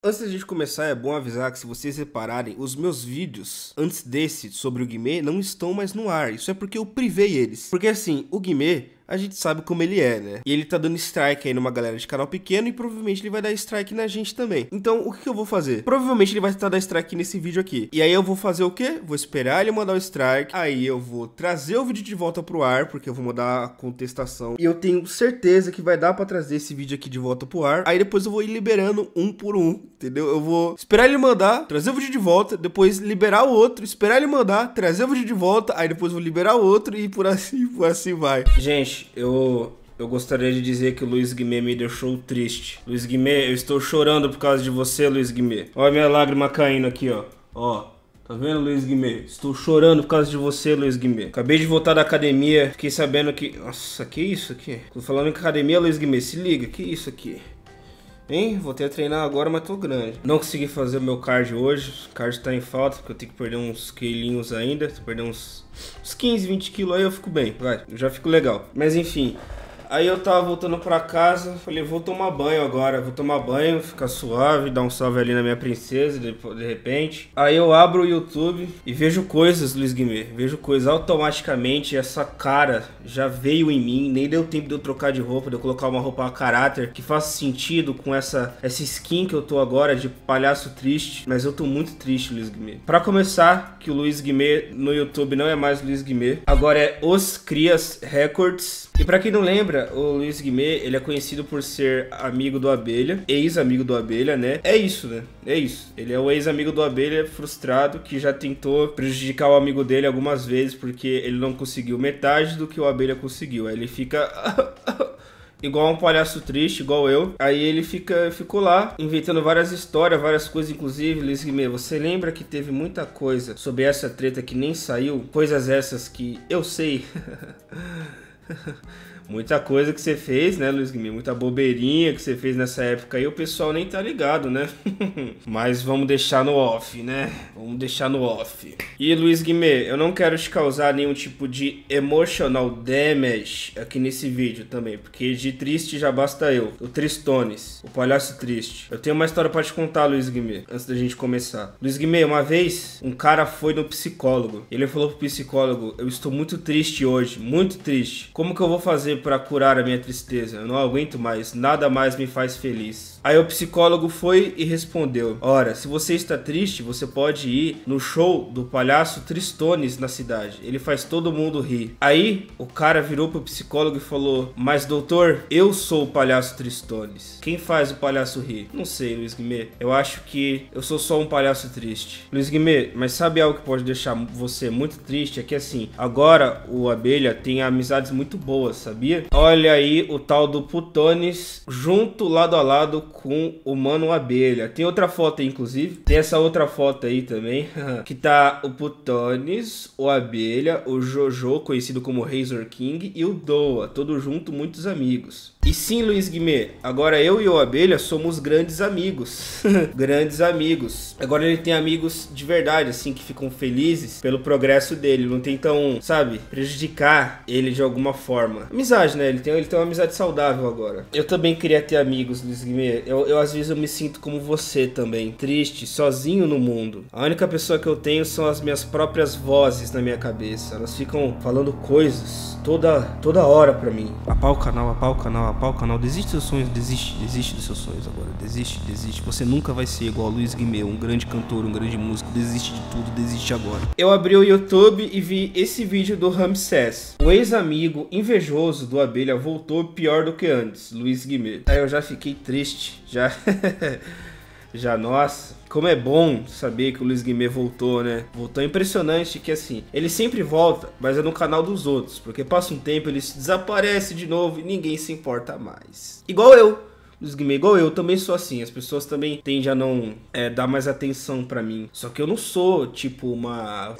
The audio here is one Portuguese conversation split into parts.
Antes de gente começar, é bom avisar que se vocês repararem, os meus vídeos antes desse sobre o Guimê não estão mais no ar. Isso é porque eu privei eles. Porque assim, o Guimê a gente sabe como ele é, né? E ele tá dando strike aí numa galera de canal pequeno e provavelmente ele vai dar strike na gente também. Então, o que, eu vou fazer? Provavelmente ele vai estar dando strike nesse vídeo aqui. E aí eu vou fazer o quê? Vou esperar ele mandar o strike, aí eu vou trazer o vídeo de volta pro ar, porque eu vou mudar a contestação. E eu tenho certeza que vai dar pra trazer esse vídeo aqui de volta pro ar. Aí depois eu vou ir liberando um por um, entendeu? Eu vou esperar ele mandar, trazer o vídeo de volta, depois liberar o outro, esperar ele mandar, trazer o vídeo de volta, aí depois vou liberar o outro e por assim, por assim vai. Gente, eu eu gostaria de dizer que o Luiz Guimê me deixou triste. Luiz Guimê, eu estou chorando por causa de você, Luiz Guimê. Olha minha lágrima caindo aqui, ó. Ó. Tá vendo, Luiz Guimê? Estou chorando por causa de você, Luiz Guimê. Acabei de voltar da academia, fiquei sabendo que... Nossa, que isso aqui? Tô falando em academia, Luiz Guimê, se liga, que isso aqui? Hein? Vou ter que treinar agora, mas tô grande. Não consegui fazer o meu card hoje. O card tá em falta, porque eu tenho que perder uns quilinhos ainda. Se perder uns, uns 15, 20 quilos aí, eu fico bem. Vai, eu já fico legal. Mas enfim, Aí eu tava voltando pra casa, falei, vou tomar banho agora, vou tomar banho, ficar suave, dar um salve ali na minha princesa, de, de repente. Aí eu abro o YouTube e vejo coisas, Luiz Guimê, vejo coisas. Automaticamente essa cara já veio em mim, nem deu tempo de eu trocar de roupa, de eu colocar uma roupa a caráter que faça sentido com essa, essa skin que eu tô agora de palhaço triste. Mas eu tô muito triste, Luiz Guimê. Pra começar, que o Luiz Guimê no YouTube não é mais Luiz Guimê, agora é Os Crias Records. E para quem não lembra, o Luiz Guimê, ele é conhecido por ser amigo do Abelha, ex-amigo do Abelha, né? É isso, né? É isso. Ele é o ex-amigo do Abelha frustrado que já tentou prejudicar o amigo dele algumas vezes porque ele não conseguiu metade do que o Abelha conseguiu. Aí ele fica igual um palhaço triste, igual eu. Aí ele fica, ficou lá inventando várias histórias, várias coisas, inclusive, Luiz Guimê, você lembra que teve muita coisa sobre essa treta que nem saiu? Coisas essas que eu sei. muita coisa que você fez, né, Luiz Guimê? Muita bobeirinha que você fez nessa época aí, o pessoal nem tá ligado, né? Mas vamos deixar no off, né? Vamos deixar no off. E, Luiz Guimê, eu não quero te causar nenhum tipo de emotional damage aqui nesse vídeo também, porque de triste já basta eu. O Tristones, o palhaço triste. Eu tenho uma história pra te contar, Luiz Guimê, antes da gente começar. Luiz Guimê, uma vez, um cara foi no psicólogo. Ele falou pro psicólogo, eu estou muito triste hoje, muito triste. Como que eu vou fazer para curar a minha tristeza? Eu não aguento mais, nada mais me faz feliz. Aí o psicólogo foi e respondeu: Ora, se você está triste, você pode ir no show do palhaço Tristones na cidade. Ele faz todo mundo rir. Aí o cara virou pro psicólogo e falou: Mas doutor, eu sou o palhaço Tristones. Quem faz o palhaço rir? Não sei, Luiz Guimê. Eu acho que eu sou só um palhaço triste. Luiz Guimê, mas sabe algo que pode deixar você muito triste? É que assim, agora o Abelha tem amizades muito boas, sabia? Olha aí o tal do Putones junto lado a lado com o Mano Abelha. Tem outra foto aí, inclusive. Tem essa outra foto aí também. que tá o Putones, o Abelha, o Jojo, conhecido como Razor King, e o Doa. Todo junto, muitos amigos. E sim, Luiz Guimê, agora eu e o Abelha somos grandes amigos. grandes amigos. Agora ele tem amigos de verdade, assim, que ficam felizes pelo progresso dele. Não tentam, sabe, prejudicar ele de alguma forma. Amizade, né? Ele tem, ele tem uma amizade saudável agora. Eu também queria ter amigos, Luiz Guimê. Eu, eu às vezes eu me sinto como você também, triste, sozinho no mundo. A única pessoa que eu tenho são as minhas próprias vozes na minha cabeça. Elas ficam falando coisas toda toda hora para mim. Apau o canal, apau o canal, apau o canal. Desiste dos seus sonhos, desiste, desiste dos seus sonhos agora. Desiste, desiste. Você nunca vai ser igual a Luiz Guimê, um grande cantor, um grande músico. Desiste de tudo, desiste agora. Eu abri o YouTube e vi esse vídeo do Ramsés. O ex-amigo invejoso do Abelha voltou pior do que antes, Luiz Guimê. Aí eu já fiquei triste triste. Já. já nossa. Como é bom saber que o Luiz Guimê voltou, né? Voltou é impressionante que assim, ele sempre volta, mas é no canal dos outros, porque passa um tempo ele se desaparece de novo e ninguém se importa mais. Igual eu, Luiz Guimê, igual eu, também sou assim. As pessoas também tendem a não é, dar mais atenção para mim. Só que eu não sou, tipo, uma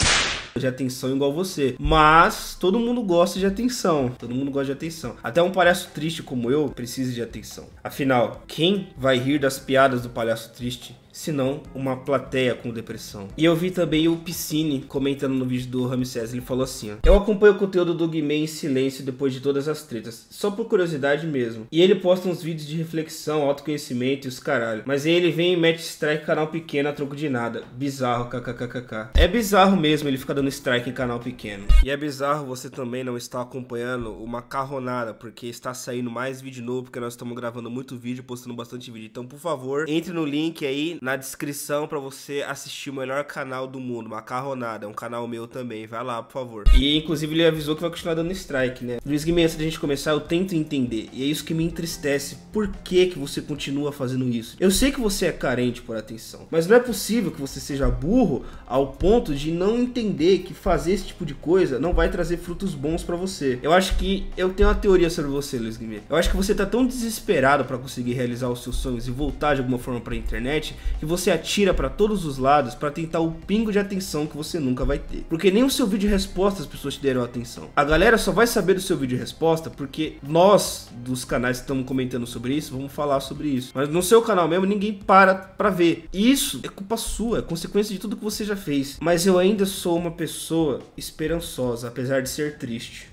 de atenção igual você. Mas todo mundo gosta de atenção. Todo mundo gosta de atenção. Até um palhaço triste como eu precisa de atenção. Afinal, quem vai rir das piadas do palhaço triste? senão uma plateia com depressão. E eu vi também o Piscine comentando no vídeo do Ramsés, ele falou assim, ó, Eu acompanho o conteúdo do Guimê em silêncio depois de todas as tretas, só por curiosidade mesmo. E ele posta uns vídeos de reflexão, autoconhecimento e os caralho. Mas aí ele vem e mete strike canal pequeno a troco de nada. Bizarro, kkkk. É bizarro mesmo ele ficar dando strike em canal pequeno. E é bizarro você também não estar acompanhando uma carronada, porque está saindo mais vídeo novo, porque nós estamos gravando muito vídeo, postando bastante vídeo. Então, por favor, entre no link aí na descrição para você assistir o melhor canal do mundo, Macarronada, é um canal meu também, vai lá, por favor. E inclusive ele avisou que vai continuar dando strike, né? Luiz Guimê, antes da gente começar, eu tento entender, e é isso que me entristece, por que que você continua fazendo isso? Eu sei que você é carente por atenção, mas não é possível que você seja burro ao ponto de não entender que fazer esse tipo de coisa não vai trazer frutos bons para você. Eu acho que eu tenho uma teoria sobre você, Luiz Guimê. Eu acho que você tá tão desesperado para conseguir realizar os seus sonhos e voltar de alguma forma para internet que você atira para todos os lados para tentar o pingo de atenção que você nunca vai ter. Porque nem o seu vídeo resposta as pessoas te deram atenção. A galera só vai saber do seu vídeo resposta porque nós, dos canais que estamos comentando sobre isso, vamos falar sobre isso. Mas no seu canal mesmo, ninguém para pra ver. Isso é culpa sua, é consequência de tudo que você já fez. Mas eu ainda sou uma pessoa esperançosa, apesar de ser triste.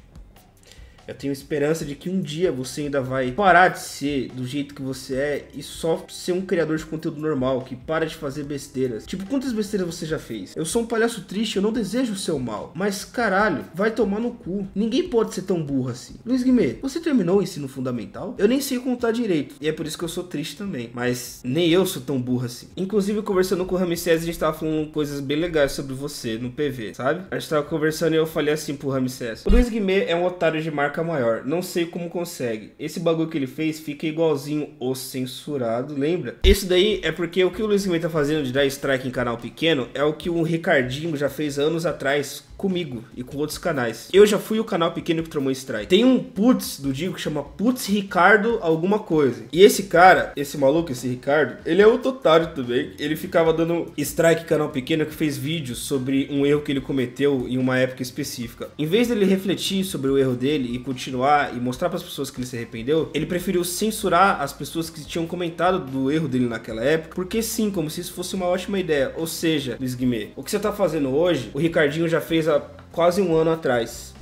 Eu tenho esperança de que um dia você ainda vai parar de ser do jeito que você é e só ser um criador de conteúdo normal, que para de fazer besteiras. Tipo, quantas besteiras você já fez? Eu sou um palhaço triste, eu não desejo o seu mal. Mas caralho, vai tomar no cu. Ninguém pode ser tão burro assim. Luiz Guimê, você terminou o ensino fundamental? Eu nem sei contar direito. E é por isso que eu sou triste também. Mas nem eu sou tão burro assim. Inclusive, conversando com o Ramsés, a gente tava falando coisas bem legais sobre você no PV, sabe? A gente tava conversando e eu falei assim pro Ramsés: o Luiz Guimê é um otário de marca marca maior. Não sei como consegue. Esse bagulho que ele fez fica igualzinho o censurado, lembra? Isso daí é porque o que o Luiz Guimê tá fazendo de dar strike em canal pequeno é o que o Ricardinho já fez anos atrás comigo e com outros canais. Eu já fui o canal pequeno que tomou strike. Tem um putz do Digo que chama Putz Ricardo alguma coisa. E esse cara, esse maluco, esse Ricardo, ele é outro totário também. Ele ficava dando strike canal pequeno que fez vídeos sobre um erro que ele cometeu em uma época específica. Em vez dele refletir sobre o erro dele e continuar e mostrar para as pessoas que ele se arrependeu, ele preferiu censurar as pessoas que tinham comentado do erro dele naquela época, porque sim, como se isso fosse uma ótima ideia. Ou seja, Luiz Guimê, o que você está fazendo hoje, o Ricardinho já fez há quase um ano atrás.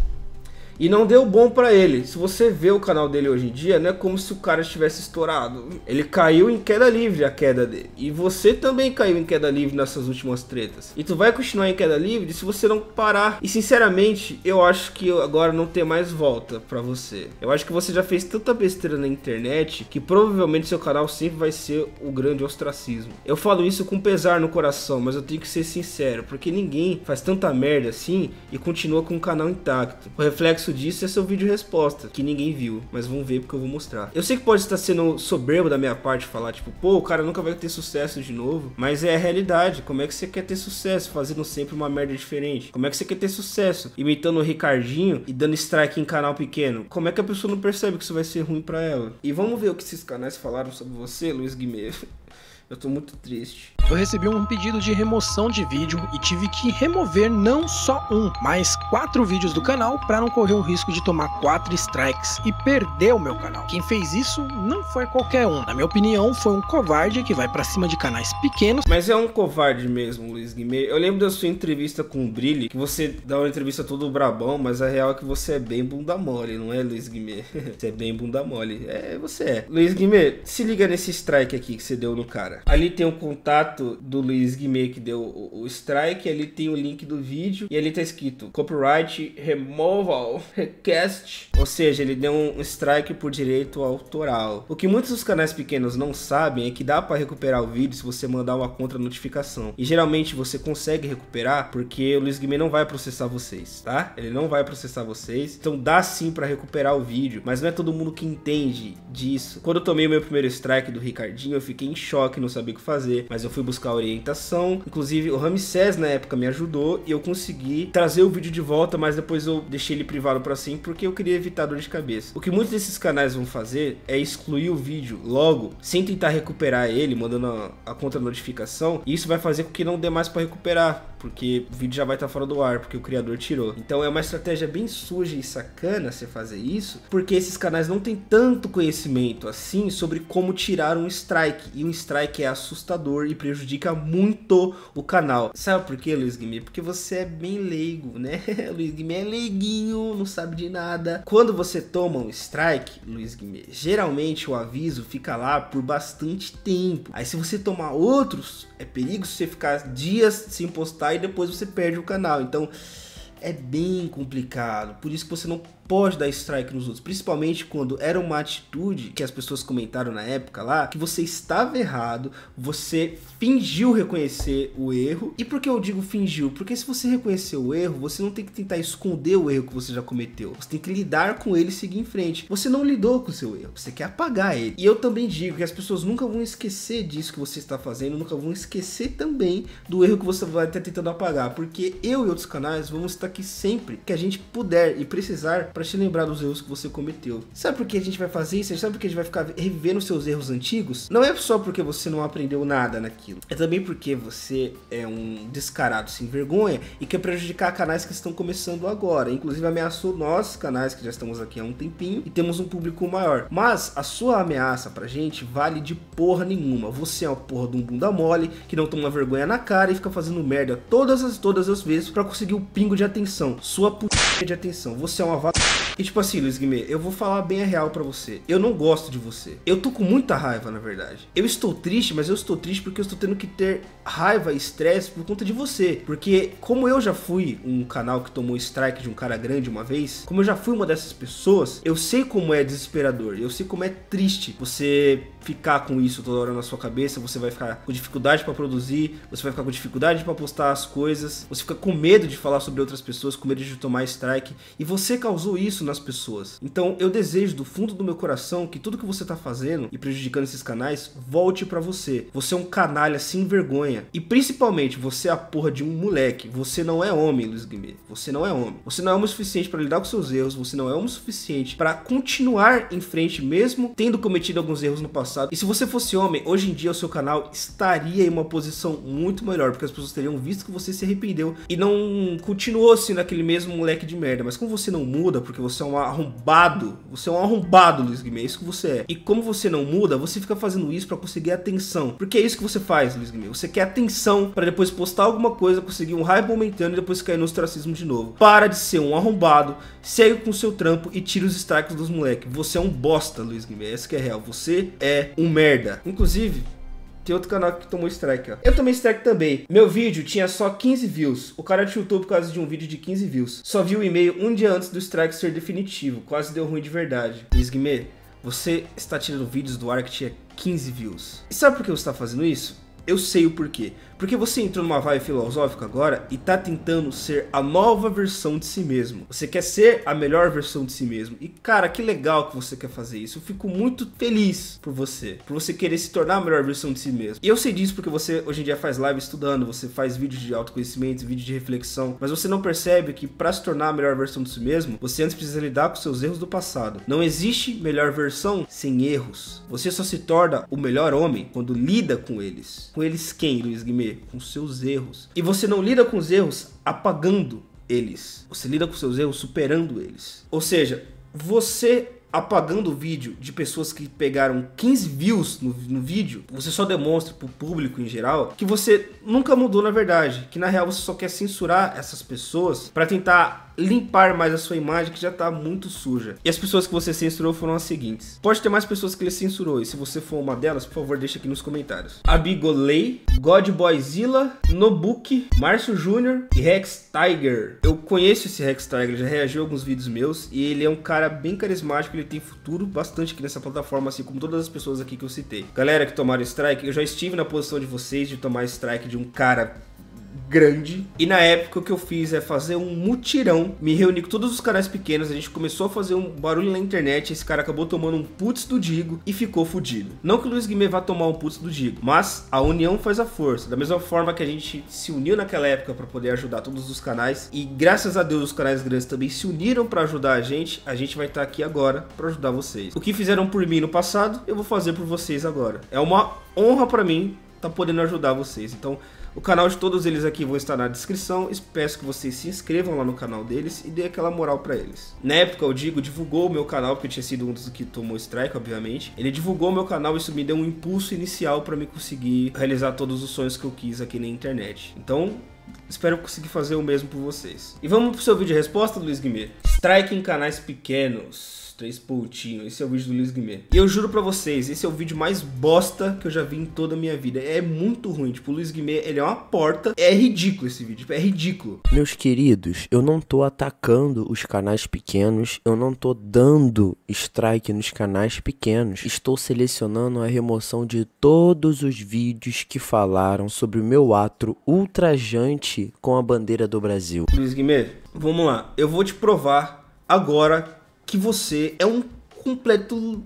E não deu bom para ele. Se você vê o canal dele hoje em dia, não é como se o cara estivesse estourado. Ele caiu em queda livre a queda dele. E você também caiu em queda livre nessas últimas tretas. E tu vai continuar em queda livre se você não parar. E sinceramente, eu acho que agora não tem mais volta para você. Eu acho que você já fez tanta besteira na internet que provavelmente seu canal sempre vai ser o grande ostracismo. Eu falo isso com pesar no coração, mas eu tenho que ser sincero, porque ninguém faz tanta merda assim e continua com o canal intacto. O reflexo reflexo disso é seu vídeo resposta, que ninguém viu, mas vão ver porque eu vou mostrar. Eu sei que pode estar sendo soberbo da minha parte falar, tipo, pô, o cara nunca vai ter sucesso de novo, mas é a realidade. Como é que você quer ter sucesso fazendo sempre uma merda diferente? Como é que você quer ter sucesso imitando o Ricardinho e dando strike em canal pequeno? Como é que a pessoa não percebe que isso vai ser ruim para ela? E vamos ver o que esses canais falaram sobre você, Luiz Guimê. Eu tô muito triste. Eu recebi um pedido de remoção de vídeo e tive que remover não só um, mas quatro vídeos do canal para não correr o risco de tomar quatro strikes e perder o meu canal. Quem fez isso não foi qualquer um. Na minha opinião, foi um covarde que vai para cima de canais pequenos. Mas é um covarde mesmo, Luiz Guimê. Eu lembro da sua entrevista com o Brilli, que você dá uma entrevista todo brabão, mas a real é que você é bem bunda mole, não é, Luiz Guimê? você é bem bunda mole. É, você é. Luiz Guimê, se liga nesse strike aqui que você deu no cara. Ali tem o contato do Luiz Guimê que deu o, strike, ali tem o link do vídeo e ali tá escrito copyright removal request, ou seja, ele deu um strike por direito autoral. O que muitos dos canais pequenos não sabem é que dá para recuperar o vídeo se você mandar uma contra notificação. E geralmente você consegue recuperar porque o Luiz Guimê não vai processar vocês, tá? Ele não vai processar vocês. Então dá sim para recuperar o vídeo, mas não é todo mundo que entende disso. Quando eu tomei o meu primeiro strike do Ricardinho, eu fiquei em choque não sabia o que fazer, mas eu fui buscar orientação. Inclusive, o Ramsés na época me ajudou e eu consegui trazer o vídeo de volta, mas depois eu deixei ele privado para sim porque eu queria evitar dor de cabeça. O que muitos desses canais vão fazer é excluir o vídeo logo, sem tentar recuperar ele, mandando a, a contra notificação, e isso vai fazer com que não dê mais para recuperar porque o vídeo já vai estar tá fora do ar, porque o criador tirou. Então é uma estratégia bem suja e sacana você fazer isso, porque esses canais não têm tanto conhecimento assim sobre como tirar um strike. E um strike é assustador e prejudica muito o canal. Sabe por quê, Luiz Guimê? Porque você é bem leigo, né? Luiz Guimê é leiguinho, não sabe de nada. Quando você toma um strike, Luiz Guimê, geralmente o aviso fica lá por bastante tempo. Aí se você tomar outros, é perigo você ficar dias sem postar e depois você perde o canal. Então é bem complicado. Por isso que você não pode dar strike nos outros, principalmente quando era uma atitude que as pessoas comentaram na época lá, que você estava errado, você fingiu reconhecer o erro. E por que eu digo fingiu? Porque se você reconheceu o erro, você não tem que tentar esconder o erro que você já cometeu. Você tem que lidar com ele e seguir em frente. Você não lidou com o seu erro, você quer apagar ele. E eu também digo que as pessoas nunca vão esquecer disso que você está fazendo, nunca vão esquecer também do erro que você vai estar tentando apagar, porque eu e outros canais vamos estar aqui sempre que a gente puder e precisar para te lembrar dos erros que você cometeu. Sabe por que a gente vai fazer isso? Sabe por que a gente vai ficar revivendo seus erros antigos? Não é só porque você não aprendeu nada naquilo. É também porque você é um descarado sem vergonha e quer prejudicar canais que estão começando agora. Inclusive ameaçou nós, canais que já estamos aqui há um tempinho e temos um público maior. Mas a sua ameaça pra gente vale de porra nenhuma. Você é uma porra de um bunda mole que não toma vergonha na cara e fica fazendo merda todas as todas as vezes para conseguir o um pingo de atenção. Sua puta de atenção. Você é uma vaca. E tipo assim, Luiz Guimê, eu vou falar bem a real para você. Eu não gosto de você. Eu tô com muita raiva, na verdade. Eu estou triste, mas eu estou triste porque eu estou tendo que ter raiva e estresse por conta de você. Porque, como eu já fui um canal que tomou strike de um cara grande uma vez, como eu já fui uma dessas pessoas, eu sei como é desesperador, eu sei como é triste você ficar com isso toda hora na sua cabeça, você vai ficar com dificuldade para produzir, você vai ficar com dificuldade para postar as coisas, você fica com medo de falar sobre outras pessoas, com medo de tomar strike, e você causou isso nas pessoas. Então, eu desejo do fundo do meu coração que tudo que você tá fazendo e prejudicando esses canais volte para você. Você é um canalha sem vergonha e principalmente, você é a porra de um moleque. Você não é homem, Luiz Guimê. Você não é homem. Você não é homem o suficiente para lidar com seus erros. Você não é homem o suficiente para continuar em frente, mesmo tendo cometido alguns erros no passado. E se você fosse homem, hoje em dia o seu canal estaria em uma posição muito melhor, porque as pessoas teriam visto que você se arrependeu e não continuou sendo aquele mesmo moleque de merda. Mas como você não muda, porque você é um arrombado, você é um arrombado, Luiz Guimê, é isso que você é. E como você não muda, você fica fazendo isso para conseguir atenção. Porque é isso que você faz, Luiz Guimê. Você quer atenção para depois postar alguma coisa, conseguir um hype momentâneo e depois cair no ostracismo de novo. Para de ser um arrombado, segue com o seu trampo e tira os strikes dos moleques. Você é um bosta, Luiz Guimê. Essa que é real. Você é um merda. Inclusive, tem outro canal que tomou strike, ó. Eu tomei strike também. Meu vídeo tinha só 15 views. O cara chutou por causa de um vídeo de 15 views. Só viu o e-mail um dia antes do strike ser definitivo. Quase deu ruim de verdade. Luiz Guimê, você está tirando vídeos do ar que tinha 15 views. E sabe por que você está fazendo isso? Eu sei o porquê. Porque você entrou numa vibe filosófica agora e tá tentando ser a nova versão de si mesmo. Você quer ser a melhor versão de si mesmo. E cara, que legal que você quer fazer isso. Eu fico muito feliz por você, por você querer se tornar a melhor versão de si mesmo. E eu sei disso porque você hoje em dia faz live estudando, você faz vídeos de autoconhecimento, vídeos de reflexão, mas você não percebe que para se tornar a melhor versão de si mesmo, você antes precisa lidar com seus erros do passado. Não existe melhor versão sem erros. Você só se torna o melhor homem quando lida com eles. Com eles quem, Luiz Guimê? Com seus erros. E você não lida com os erros apagando eles. Você lida com seus erros superando eles. Ou seja, você apagando o vídeo de pessoas que pegaram 15 views no, no vídeo, você só demonstra para o público em geral que você nunca mudou na verdade, que na real você só quer censurar essas pessoas para tentar limpar mais a sua imagem que já está muito suja. E as pessoas que você censurou foram as seguintes. Pode ter mais pessoas que ele censurou, e se você for uma delas, por favor, deixa aqui nos comentários. Abigolei, Godboyzilla, Nobuki, Márcio Júnior e Rex Tiger. Eu conheço esse Rex Tiger, já reagiu a alguns vídeos meus, e ele é um cara bem carismático, ele tem futuro bastante aqui nessa plataforma, assim como todas as pessoas aqui que eu citei. Galera que tomaram strike, eu já estive na posição de vocês de tomar strike de um cara grande. E na época o que eu fiz é fazer um mutirão, me reuni com todos os canais pequenos, a gente começou a fazer um barulho na internet, esse cara acabou tomando um putz do Digo e ficou fudido. Não que o Luiz Guimê vá tomar um putz do Digo, mas a união faz a força. Da mesma forma que a gente se uniu naquela época para poder ajudar todos os canais e graças a Deus os canais grandes também se uniram para ajudar a gente, a gente vai estar tá aqui agora para ajudar vocês. O que fizeram por mim no passado, eu vou fazer por vocês agora. É uma honra para mim estar tá podendo ajudar vocês. Então, o canal de todos eles aqui vão estar na descrição. Peço que vocês se inscrevam lá no canal deles e dê aquela moral para eles. Na época, o digo, divulgou o meu canal, porque tinha sido um dos que tomou strike, obviamente. Ele divulgou o meu canal e isso me deu um impulso inicial para me conseguir realizar todos os sonhos que eu quis aqui na internet. Então, espero conseguir fazer o mesmo por vocês. E vamos pro seu vídeo de resposta, Luiz Guimê. Strike em canais pequenos. Três pontinhos. Esse é o vídeo do Luiz Guimê. E eu juro pra vocês, esse é o vídeo mais bosta que eu já vi em toda a minha vida. É muito ruim. Tipo, o Luiz Guimê, ele é uma porta. É ridículo esse vídeo. Tipo, é ridículo. Meus queridos, eu não tô atacando os canais pequenos. Eu não tô dando strike nos canais pequenos. Estou selecionando a remoção de todos os vídeos que falaram sobre o meu ato ultrajante com a bandeira do Brasil. Luiz Guimê, Vamos lá. Eu vou te provar agora que você é um completo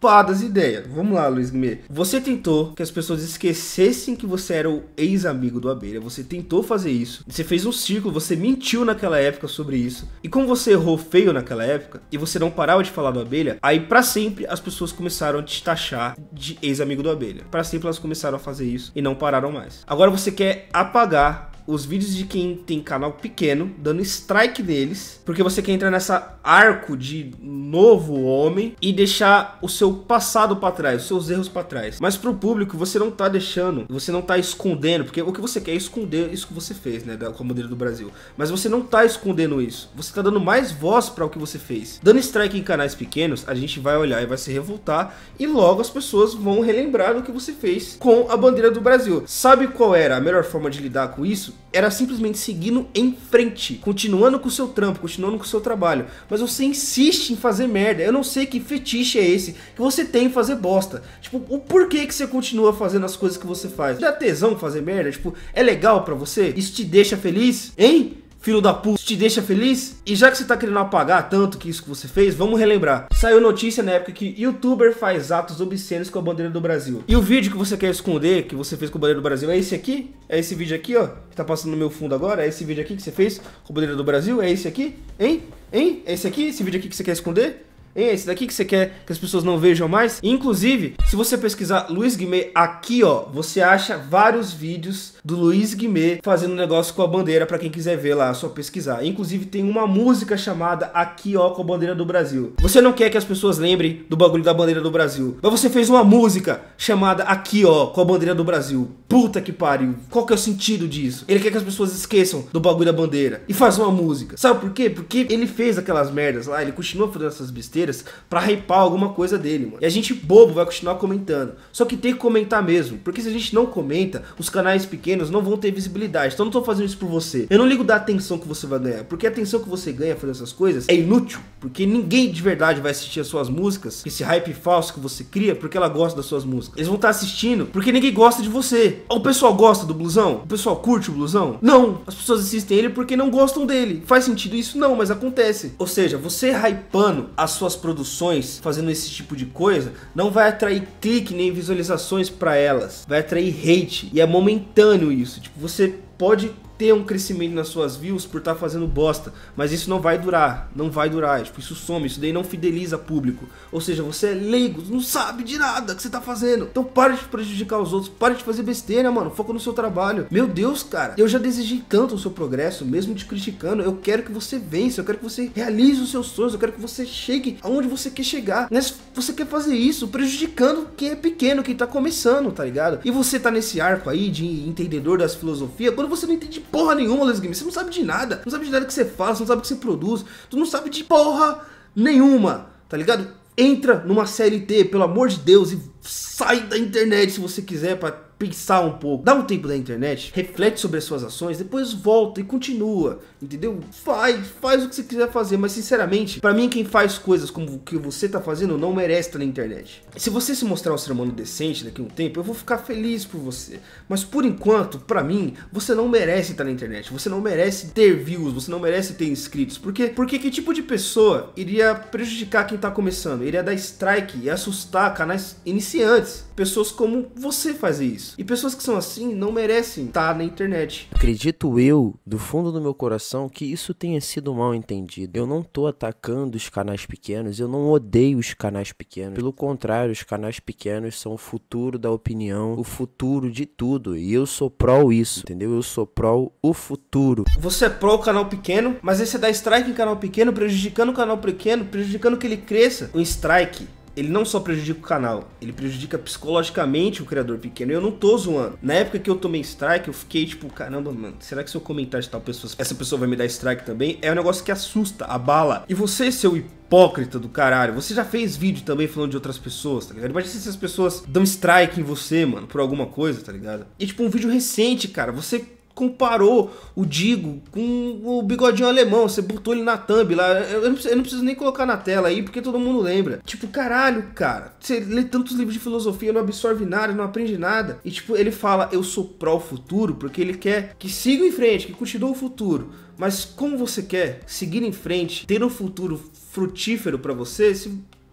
pá das ideias. Vamos lá, Luiz Guimê. Você tentou que as pessoas esquecessem que você era o ex-amigo do Abelha. Você tentou fazer isso. Você fez um círculo, você mentiu naquela época sobre isso. E como você errou feio naquela época e você não parava de falar do Abelha, aí para sempre as pessoas começaram a te taxar de ex-amigo do Abelha. Para sempre elas começaram a fazer isso e não pararam mais. Agora você quer apagar os vídeos de quem tem canal pequeno, dando strike neles, porque você quer entrar nessa arco de novo homem e deixar o seu passado para trás, os seus erros para trás. Mas pro público, você não tá deixando, você não tá escondendo, porque o que você quer é esconder isso que você fez, né, com a bandeira do Brasil. Mas você não tá escondendo isso, você tá dando mais voz para o que você fez. Dando strike em canais pequenos, a gente vai olhar e vai se revoltar e logo as pessoas vão relembrar do que você fez com a bandeira do Brasil. Sabe qual era a melhor forma de lidar com isso? era simplesmente seguindo em frente, continuando com o seu trampo, continuando com o seu trabalho. Mas você insiste em fazer merda. Eu não sei que fetiche é esse que você tem em fazer bosta. Tipo, o porquê que você continua fazendo as coisas que você faz? Dá tesão fazer merda? Tipo, é legal para você? Isso te deixa feliz? Hein? filho da puta, te deixa feliz? E já que você tá querendo apagar tanto que isso que você fez, vamos relembrar. Saiu notícia na época que youtuber faz atos obscenos com a bandeira do Brasil. E o vídeo que você quer esconder, que você fez com a bandeira do Brasil, é esse aqui? É esse vídeo aqui, ó, que tá passando no meu fundo agora? É esse vídeo aqui que você fez com a bandeira do Brasil? É esse aqui? Hein? Hein? É esse aqui? Esse vídeo aqui que você quer esconder? Hein, esse daqui que você quer que as pessoas não vejam mais? Inclusive, se você pesquisar Luiz Guimê aqui, ó, você acha vários vídeos do Luiz Guimê fazendo negócio com a bandeira para quem quiser ver lá, é só pesquisar. Inclusive, tem uma música chamada Aqui, ó, com a bandeira do Brasil. Você não quer que as pessoas lembrem do bagulho da bandeira do Brasil, mas você fez uma música chamada Aqui, ó, com a bandeira do Brasil. Puta que pariu. Qual que é o sentido disso? Ele quer que as pessoas esqueçam do bagulho da bandeira e faz uma música. Sabe por quê? Porque ele fez aquelas merdas lá, ele continua fazendo essas besteiras besteiras para hypar alguma coisa dele, mano. E a gente bobo vai continuar comentando. Só que tem que comentar mesmo, porque se a gente não comenta, os canais pequenos não vão ter visibilidade. Então não tô fazendo isso por você. Eu não ligo da atenção que você vai ganhar, porque a atenção que você ganha fazendo essas coisas é inútil, porque ninguém de verdade vai assistir as suas músicas, esse hype falso que você cria, porque ela gosta das suas músicas. Eles vão estar tá assistindo porque ninguém gosta de você. Ah, o pessoal gosta do blusão? O pessoal curte o blusão? Não, as pessoas assistem ele porque não gostam dele. Faz sentido isso? Não, mas acontece. Ou seja, você hypando a sua suas produções fazendo esse tipo de coisa, não vai atrair clique nem visualizações para elas. Vai atrair hate. E é momentâneo isso. Tipo, você pode ter um crescimento nas suas views por estar tá fazendo bosta, mas isso não vai durar, não vai durar, tipo, isso some, isso daí não fideliza público. Ou seja, você é leigo, não sabe de nada que você tá fazendo. Então para de prejudicar os outros, para de fazer besteira, mano, foca no seu trabalho. Meu Deus, cara, eu já desejei tanto o seu progresso, mesmo te criticando, eu quero que você vença, eu quero que você realize os seus sonhos, eu quero que você chegue aonde você quer chegar. Mas né, você quer fazer isso prejudicando quem é pequeno, quem tá começando, tá ligado? E você tá nesse arco aí de entendedor das filosofias, quando você não entende porra nenhuma, Luiz Guimarães. Você não sabe de nada. Não sabe de nada que você fala, você não sabe o que você produz. Tu não sabe de porra nenhuma, tá ligado? Entra numa CLT, pelo amor de Deus, e sai da internet se você quiser para pensar um pouco, dá um tempo da internet, reflete sobre as suas ações, depois volta e continua, entendeu? Faz, faz o que você quiser fazer, mas sinceramente, para mim quem faz coisas como o que você tá fazendo não merece estar na internet. Se você se mostrar um ser humano decente daqui a um tempo, eu vou ficar feliz por você, mas por enquanto, para mim, você não merece estar na internet, você não merece ter views, você não merece ter inscritos, porque porque que tipo de pessoa iria prejudicar quem tá começando? Iria dar strike e assustar canais iniciantes. Pessoas como você fazer isso isso. E pessoas que são assim não merecem estar tá na internet. Acredito eu, do fundo do meu coração, que isso tenha sido mal entendido. Eu não tô atacando os canais pequenos, eu não odeio os canais pequenos. Pelo contrário, os canais pequenos são o futuro da opinião, o futuro de tudo. E eu sou pró isso, entendeu? Eu sou pró o futuro. Você é pró o canal pequeno, mas aí você dá strike em canal pequeno, prejudicando o canal pequeno, prejudicando que ele cresça. O strike ele não só prejudica o canal, ele prejudica psicologicamente o criador pequeno. Eu não tô zoando. Na época que eu tomei strike, eu fiquei tipo, caramba, mano, será que se eu comentar de tal pessoa, essa pessoa vai me dar strike também? É um negócio que assusta, abala. E você, seu hipócrita do caralho, você já fez vídeo também falando de outras pessoas, tá ligado? Imagina se as pessoas dão strike em você, mano, por alguma coisa, tá ligado? E tipo, um vídeo recente, cara, você comparou o Digo com o bigodinho alemão. Você botou ele na thumb lá. Eu não, preciso, eu não preciso nem colocar na tela aí, porque todo mundo lembra. Tipo, caralho, cara. Você lê tantos livros de filosofia, não absorve nada, não aprende nada. E, tipo, ele fala, eu sou pró futuro, porque ele quer que siga em frente, que continue o futuro. Mas como você quer seguir em frente, ter um futuro frutífero para você, se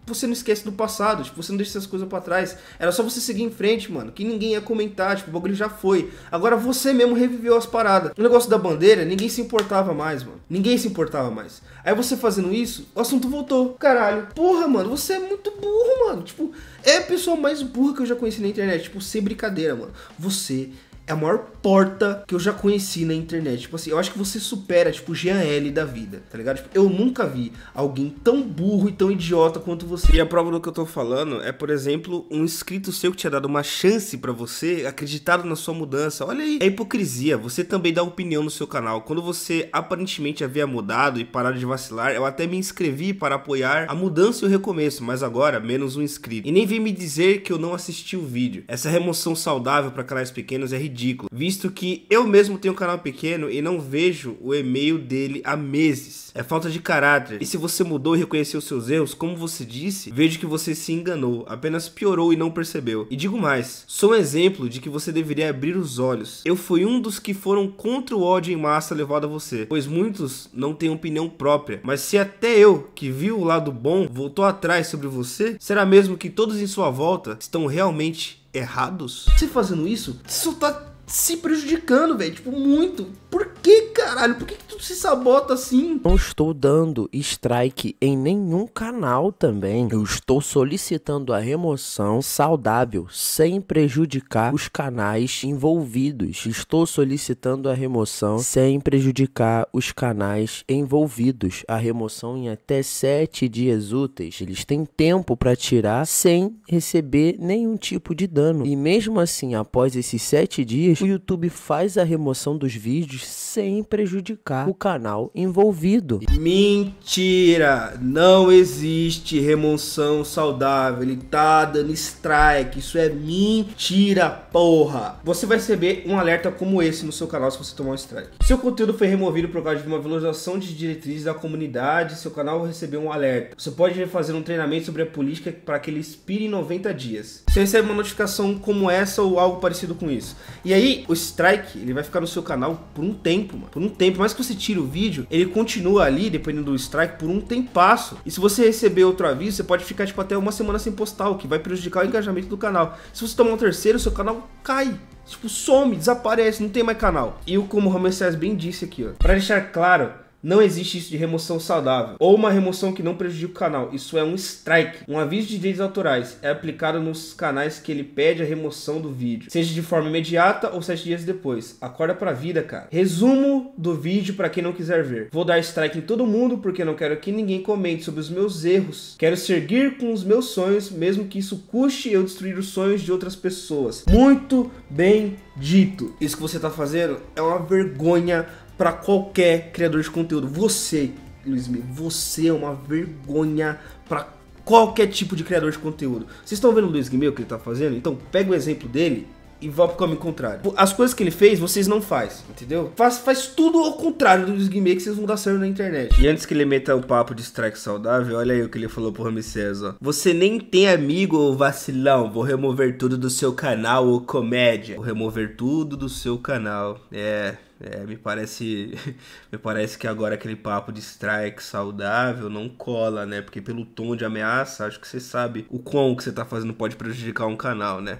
Tipo, você não esquece do passado, tipo, você não deixa essas coisas para trás. Era só você seguir em frente, mano, que ninguém ia comentar, tipo, o bagulho já foi. Agora você mesmo reviveu as paradas. O negócio da bandeira, ninguém se importava mais, mano. Ninguém se importava mais. Aí você fazendo isso, o assunto voltou. Caralho. Porra, mano, você é muito burro, mano. Tipo, é a pessoa mais burra que eu já conheci na internet, tipo, sem brincadeira, mano. Você é a maior porta que eu já conheci na internet. Tipo assim, eu acho que você supera, tipo, o GAL da vida, tá ligado? Tipo, eu nunca vi alguém tão burro e tão idiota quanto você. E a prova do que eu tô falando é, por exemplo, um inscrito seu que tinha dado uma chance para você, acreditado na sua mudança. Olha aí, é hipocrisia. Você também dá opinião no seu canal. Quando você aparentemente havia mudado e parado de vacilar, eu até me inscrevi para apoiar a mudança e o recomeço, mas agora, menos um inscrito. E nem vem me dizer que eu não assisti o vídeo. Essa remoção saudável para canais pequenos é ridícula ridículo, visto que eu mesmo tenho um canal pequeno e não vejo o e-mail dele há meses. É falta de caráter. E se você mudou e reconheceu seus erros, como você disse, vejo que você se enganou, apenas piorou e não percebeu. E digo mais, sou um exemplo de que você deveria abrir os olhos. Eu fui um dos que foram contra o ódio em massa levado a você, pois muitos não têm opinião própria. Mas se até eu, que vi o lado bom, voltou atrás sobre você, será mesmo que todos em sua volta estão realmente errados? Se fazendo isso, só tá se prejudicando, velho. Tipo, muito. Por que, caralho? Por que, que tu se sabota assim? Não estou dando strike em nenhum canal também. Eu estou solicitando a remoção saudável, sem prejudicar os canais envolvidos. Estou solicitando a remoção sem prejudicar os canais envolvidos. A remoção em até sete dias úteis. Eles têm tempo para tirar sem receber nenhum tipo de dano. E mesmo assim, após esses sete dias, o YouTube faz a remoção dos vídeos sem prejudicar o canal envolvido. Mentira! Não existe remoção saudável. Ele tá dando strike. Isso é mentira, porra! Você vai receber um alerta como esse no seu canal se você tomar um strike. Seu conteúdo foi removido por causa de uma violação de diretrizes da comunidade. Seu canal recebeu um alerta. Você pode fazer um treinamento sobre a política para que ele expire em 90 dias. Você recebe uma notificação como essa ou algo parecido com isso. E aí, o strike ele vai ficar no seu canal por um tempo tempo, mano. Por um tempo. Mais que você tira o vídeo, ele continua ali, dependendo do strike, por um tempasso. E se você receber outro aviso, você pode ficar, tipo, até uma semana sem postar, o que vai prejudicar o engajamento do canal. Se você tomar um terceiro, seu canal cai. Tipo, some, desaparece, não tem mais canal. E o como o Ramon bem disse aqui, ó. Pra deixar claro, não existe isso de remoção saudável ou uma remoção que não prejudica o canal. Isso é um strike. Um aviso de direitos autorais é aplicado nos canais que ele pede a remoção do vídeo, seja de forma imediata ou sete dias depois. Acorda pra vida, cara. Resumo do vídeo para quem não quiser ver. Vou dar strike em todo mundo porque não quero que ninguém comente sobre os meus erros. Quero seguir com os meus sonhos, mesmo que isso custe eu destruir os sonhos de outras pessoas. Muito bem dito. Isso que você tá fazendo é uma vergonha para qualquer criador de conteúdo. Você, Luiz Miguel, você é uma vergonha para qualquer tipo de criador de conteúdo. Vocês estão vendo o Luiz o que ele tá fazendo? Então pega o exemplo dele e vá pro caminho contrário. As coisas que ele fez, vocês não fazem, entendeu? Faz, faz tudo ao contrário do Luiz Guimê que vocês vão dar certo na internet. E antes que ele meta o papo de strike saudável, olha aí o que ele falou pro Ramsés, ó. Você nem tem amigo, vacilão. Vou remover tudo do seu canal, ô comédia. Vou remover tudo do seu canal. É, é, me parece me parece que agora aquele papo de strike saudável não cola, né? Porque pelo tom de ameaça, acho que você sabe o quão que você tá fazendo pode prejudicar um canal, né?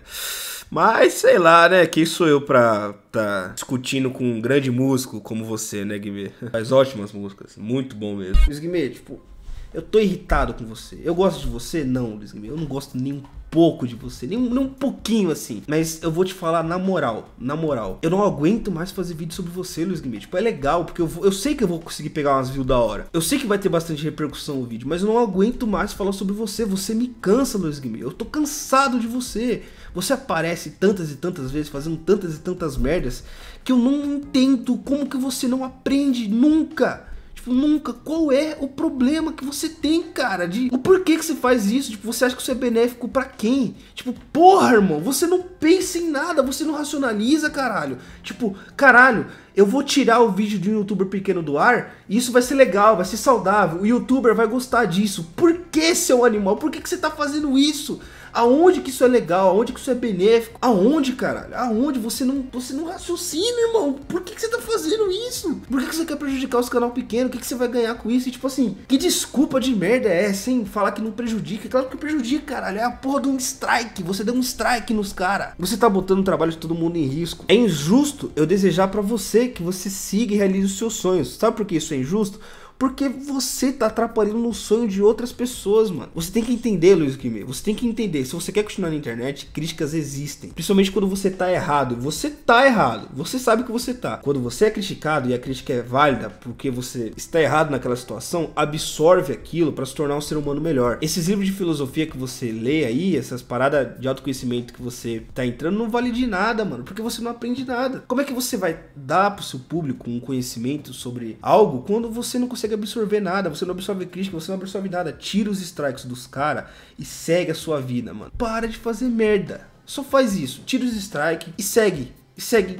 Mas sei lá, né? Quem sou eu pra tá discutindo com um grande músico como você, né, Guimê? Faz ótimas músicas, muito bom mesmo. Luiz Guimê, tipo, eu tô irritado com você. Eu gosto de você? Não, Luiz Guimê, eu não gosto nem um pouco de você, nem um, nem um pouquinho assim. Mas eu vou te falar na moral, na moral, eu não aguento mais fazer vídeo sobre você, Luiz Guimê. Tipo, é legal, porque eu, vou, eu sei que eu vou conseguir pegar umas views da hora. Eu sei que vai ter bastante repercussão o vídeo, mas eu não aguento mais falar sobre você. Você me cansa, Luiz Guimê. Eu tô cansado de você. Você aparece tantas e tantas vezes, fazendo tantas e tantas merdas, que eu não entendo como que você não aprende nunca. Tipo, nunca. Qual é o problema que você tem, cara? De o porquê que você faz isso? Tipo, você acha que isso é benéfico para quem? Tipo, porra, irmão, você não pensa em nada, você não racionaliza, caralho. Tipo, caralho, eu vou tirar o vídeo de um youtuber pequeno do ar, e isso vai ser legal, vai ser saudável, o youtuber vai gostar disso. Por que, seu animal? Por que, que você tá fazendo isso? Aonde que isso é legal? Aonde que isso é benéfico? Aonde, caralho? Aonde? Você não, você não raciocina, irmão. Por que, que você tá fazendo isso? Por que, que você quer prejudicar os canal pequeno? O que, que você vai ganhar com isso? E tipo assim, que desculpa de merda é essa, hein? Falar que não prejudica. Claro que prejudica, caralho. É a porra de um strike. Você deu um strike nos caras. Você tá botando o trabalho de todo mundo em risco. É injusto eu desejar para você que você siga e realize os seus sonhos. Sabe por que isso é injusto? Porque você tá atrapalhando no sonho de outras pessoas, mano. Você tem que entender, Luiz Guimê. Você tem que entender. Se você quer continuar na internet, críticas existem. Principalmente quando você tá errado. Você tá errado. Você sabe que você tá. Quando você é criticado e a crítica é válida porque você está errado naquela situação, absorve aquilo para se tornar um ser humano melhor. Esses livros de filosofia que você lê aí, essas paradas de autoconhecimento que você tá entrando, não vale de nada, mano. Porque você não aprende nada. Como é que você vai dar pro seu público um conhecimento sobre algo quando você não consegue consegue absorver nada, você não absorve crítica, você não absorve nada. Tira os strikes dos caras e segue a sua vida, mano. Para de fazer merda. Só faz isso. Tira os strikes e segue. E segue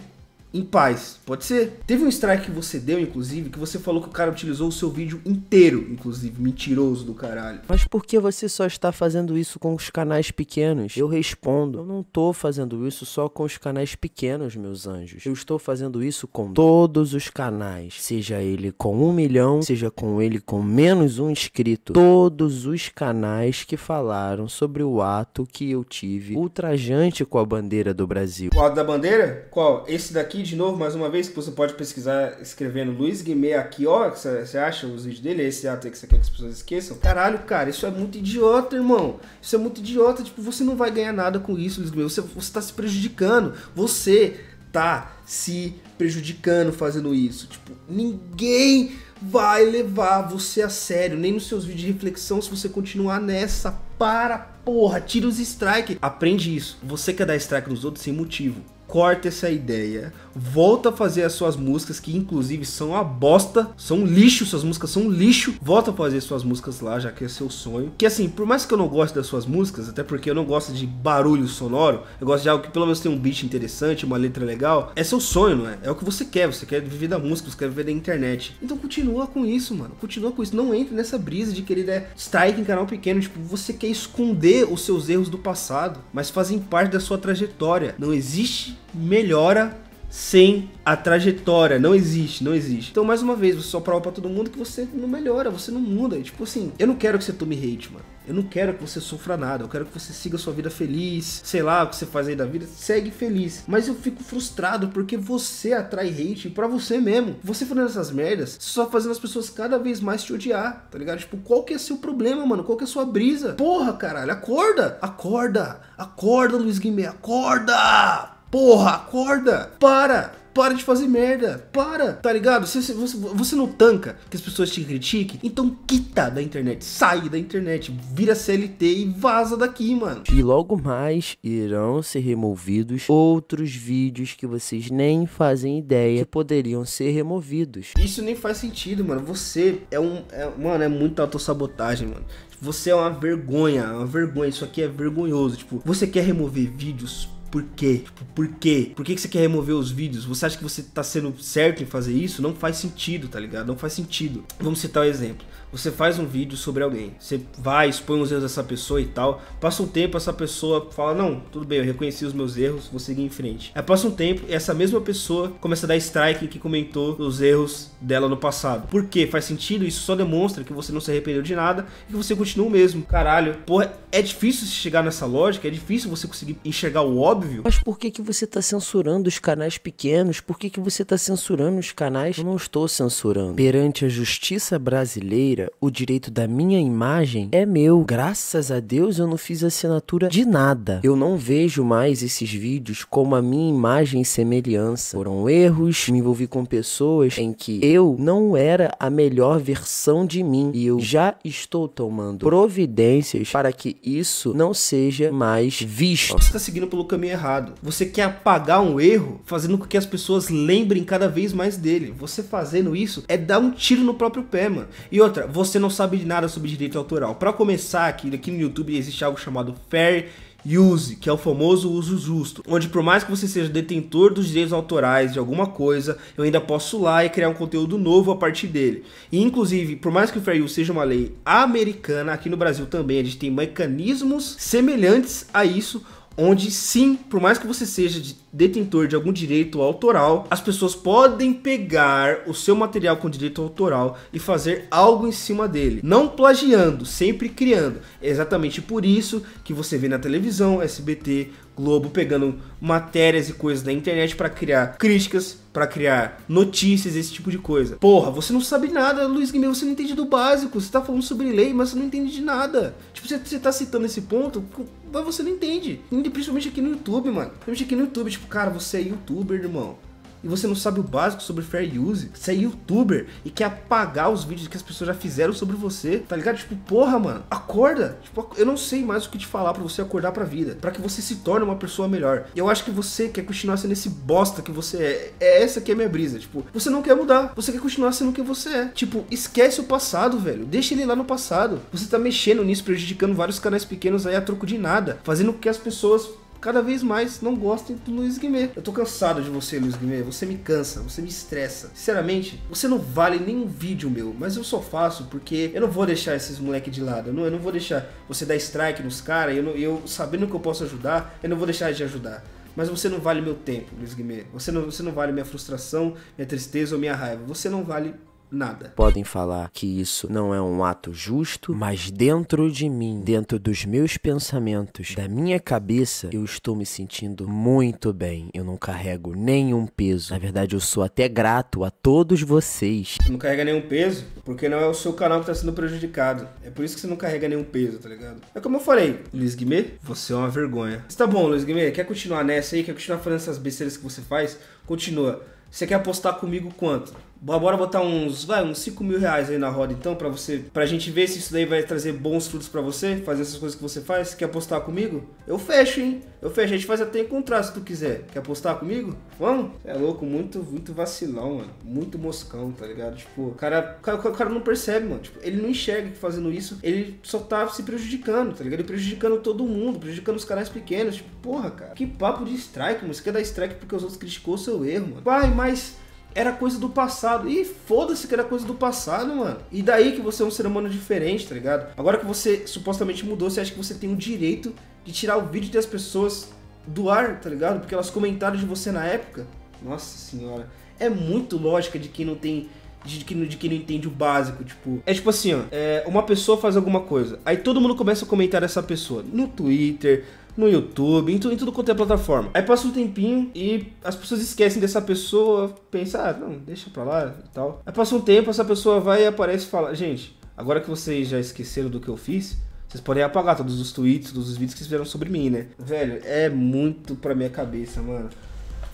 em paz. Pode ser? Teve um strike que você deu, inclusive, que você falou que o cara utilizou o seu vídeo inteiro, inclusive, mentiroso do caralho. Mas por que você só está fazendo isso com os canais pequenos? Eu respondo, eu não tô fazendo isso só com os canais pequenos, meus anjos. Eu estou fazendo isso com todos os canais, seja ele com um milhão, seja com ele com menos um inscrito. Todos os canais que falaram sobre o ato que eu tive ultrajante com a bandeira do Brasil. O ato da bandeira? Qual? Esse daqui de novo, mais uma vez, que você pode pesquisar escrevendo Luiz Guimê aqui, ó, você acha os vídeos dele, esse até que você quer que as pessoas esqueçam. Caralho, cara, isso é muito idiota, irmão. Isso é muito idiota, tipo, você não vai ganhar nada com isso, Luiz Guimê. Você, você tá se prejudicando. Você tá se prejudicando fazendo isso. Tipo, ninguém vai levar você a sério, nem nos seus vídeos de reflexão se você continuar nessa. Para, porra, tira os strike. Aprende isso. Você quer dar strike nos outros sem motivo. Corta essa ideia volta a fazer as suas músicas, que inclusive são a bosta, são lixo, suas músicas são lixo. Volta a fazer suas músicas lá, já que é seu sonho. Que assim, por mais que eu não goste das suas músicas, até porque eu não gosto de barulho sonoro, eu gosto de algo que pelo menos tem um beat interessante, uma letra legal. É seu sonho, não é? É o que você quer, você quer viver da música, você quer viver da internet. Então continua com isso, mano. Continua com isso. Não entre nessa brisa de querer dar strike em canal pequeno. Tipo, você quer esconder os seus erros do passado, mas fazem parte da sua trajetória. Não existe melhora sem a trajetória. Não existe, não existe. Então, mais uma vez, você só prova pra todo mundo que você não melhora, você não muda. Tipo assim, eu não quero que você tome hate, mano. Eu não quero que você sofra nada. Eu quero que você siga sua vida feliz. Sei lá o que você faz aí da vida. Segue feliz. Mas eu fico frustrado porque você atrai hate para você mesmo. Você fazendo essas merdas, você só fazendo as pessoas cada vez mais te odiar. Tá ligado? Tipo, qual que é seu problema, mano? Qual que é sua brisa? Porra, caralho. Acorda. Acorda. Acorda, Luiz Guimê. Acorda. Porra, acorda! Para! Para de fazer merda, para, tá ligado? Você, você, você não tanca que as pessoas te critiquem, então quita da internet, sai da internet, vira CLT e vaza daqui, mano. E logo mais irão ser removidos outros vídeos que vocês nem fazem ideia que poderiam ser removidos. Isso nem faz sentido, mano. Você é um. É, mano, é muita autossabotagem, mano. Você é uma vergonha, uma vergonha. Isso aqui é vergonhoso. Tipo, você quer remover vídeos por quê? Tipo, por quê? Por que, que você quer remover os vídeos? Você acha que você tá sendo certo em fazer isso? Não faz sentido, tá ligado? Não faz sentido. Vamos citar um exemplo. Você faz um vídeo sobre alguém, você vai, expõe os erros dessa pessoa e tal. Passa um tempo, essa pessoa fala: Não, tudo bem, eu reconheci os meus erros, vou seguir em frente. Aí passa um tempo, essa mesma pessoa começa a dar strike que comentou os erros dela no passado. Por quê? Faz sentido? Isso só demonstra que você não se arrependeu de nada e que você continua o mesmo. Caralho, porra, é difícil chegar nessa lógica, é difícil você conseguir enxergar o óbvio óbvio. Mas por que, que você está censurando os canais pequenos? Por que, que você está censurando os canais? Eu não estou censurando. Perante a justiça brasileira, o direito da minha imagem é meu. Graças a Deus eu não fiz assinatura de nada. Eu não vejo mais esses vídeos como a minha imagem e semelhança. Foram erros, me envolvi com pessoas em que eu não era a melhor versão de mim e eu já estou tomando providências para que isso não seja mais visto. Você tá seguindo pelo caminho caminho errado. Você quer apagar um erro fazendo com que as pessoas lembrem cada vez mais dele. Você fazendo isso é dar um tiro no próprio pé, mano. E outra, você não sabe de nada sobre direito autoral. Para começar, aqui, aqui no YouTube existe algo chamado Fair use, que é o famoso uso justo, onde por mais que você seja detentor dos direitos autorais de alguma coisa, eu ainda posso ir lá e criar um conteúdo novo a partir dele. E inclusive, por mais que o fair use seja uma lei americana, aqui no Brasil também a gente tem mecanismos semelhantes a isso, onde sim, por mais que você seja detentor de algum direito autoral, as pessoas podem pegar o seu material com direito autoral e fazer algo em cima dele, não plagiando, sempre criando. É exatamente por isso que você vê na televisão, SBT, Globo pegando matérias e coisas da internet para criar críticas, para criar notícias, esse tipo de coisa. Porra, você não sabe nada, Luiz Guimê, você não entende do básico. Você tá falando sobre lei, mas você não entende de nada. Tipo, você, você tá citando esse ponto, mas você não entende. Principalmente aqui no YouTube, mano. Principalmente aqui no YouTube, tipo, cara, você é youtuber, irmão e você não sabe o básico sobre fair use, você é youtuber e quer apagar os vídeos que as pessoas já fizeram sobre você, tá ligado? Tipo, porra, mano, acorda. Tipo, eu não sei mais o que te falar para você acordar pra vida, para que você se torne uma pessoa melhor. Eu acho que você quer continuar sendo esse bosta que você é. É essa que é a minha brisa, tipo, você não quer mudar, você quer continuar sendo o que você é. Tipo, esquece o passado, velho. Deixa ele lá no passado. Você tá mexendo nisso, prejudicando vários canais pequenos aí a troco de nada, fazendo com que as pessoas cada vez mais não gostem do Luiz Guimê. Eu tô cansado de você, Luiz Guimê. Você me cansa, você me estressa. Sinceramente, você não vale nenhum vídeo meu, mas eu só faço porque eu não vou deixar esses moleque de lado. Eu não, eu não vou deixar você dar strike nos caras. Eu, eu sabendo que eu posso ajudar, eu não vou deixar de ajudar mas você não vale meu tempo, Luiz Guimê. Você não, você não vale minha frustração, minha tristeza ou minha raiva. Você não vale nada. Podem falar que isso não é um ato justo, mas dentro de mim, dentro dos meus pensamentos, da minha cabeça, eu estou me sentindo muito bem. Eu não carrego nenhum peso. Na verdade, eu sou até grato a todos vocês. Não carrega nenhum peso porque não é o seu canal que está sendo prejudicado. É por isso que você não carrega nenhum peso, tá ligado? É como eu falei, Luiz Guimê, você é uma vergonha. Está tá bom, Luiz Guimê, quer continuar nessa aí? Quer continuar fazendo essas besteiras que você faz? Continua. Você quer apostar comigo quanto? Bora botar uns, vai, uns 5 mil reais aí na roda então, pra você, pra gente ver se isso daí vai trazer bons frutos para você, fazer essas coisas que você faz. Quer apostar comigo? Eu fecho, hein? Eu fecho, a gente faz até encontrar se tu quiser. Quer apostar comigo? Vamos? é louco, muito, muito vacilão, mano. Muito moscão, tá ligado? Tipo, o cara, o cara, não percebe, mano. Tipo, ele não enxerga que fazendo isso, ele só tá se prejudicando, tá ligado? Ele prejudicando todo mundo, prejudicando os canais pequenos. Tipo, porra, cara, que papo de strike, mano. Você quer é dar strike porque os outros criticou seu erro, mano. Vai, mas era coisa do passado. E foda-se que era coisa do passado, mano. E daí que você é um ser humano diferente, tá ligado? Agora que você supostamente mudou, você acha que você tem o direito de tirar o vídeo das pessoas do ar, tá ligado? Porque elas comentaram de você na época. Nossa senhora. É muito lógica de quem não tem de que, de que não entende o básico, tipo. É tipo assim, ó, é, uma pessoa faz alguma coisa, aí todo mundo começa a comentar essa pessoa no Twitter, no YouTube, em, em tudo quanto é plataforma. Aí passa um tempinho e as pessoas esquecem dessa pessoa, pensa, ah, não, deixa pra lá e tal. Aí passa um tempo, essa pessoa vai e aparece e fala, gente, agora que vocês já esqueceram do que eu fiz, vocês podem apagar todos os tweets, todos os vídeos que vocês fizeram sobre mim, né? Velho, é muito pra minha cabeça, mano.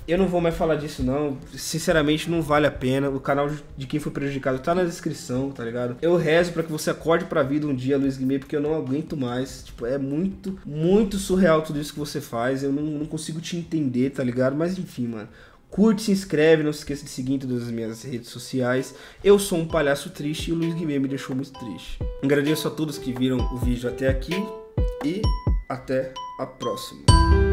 Eu não vou mais falar disso, não. Sinceramente, não vale a pena. O canal de quem foi prejudicado tá na descrição, tá ligado? Eu rezo para que você acorde pra vida um dia, Luiz Guimê, porque eu não aguento mais. Tipo, é muito, muito surreal tudo isso que você faz. Eu não, não consigo te entender, tá ligado? Mas enfim, mano. Curte, se inscreve, não se esqueça de seguir em todas as minhas redes sociais. Eu sou um palhaço triste e o Luiz Guimê me deixou muito triste. Agradeço a todos que viram o vídeo até aqui e até a próxima.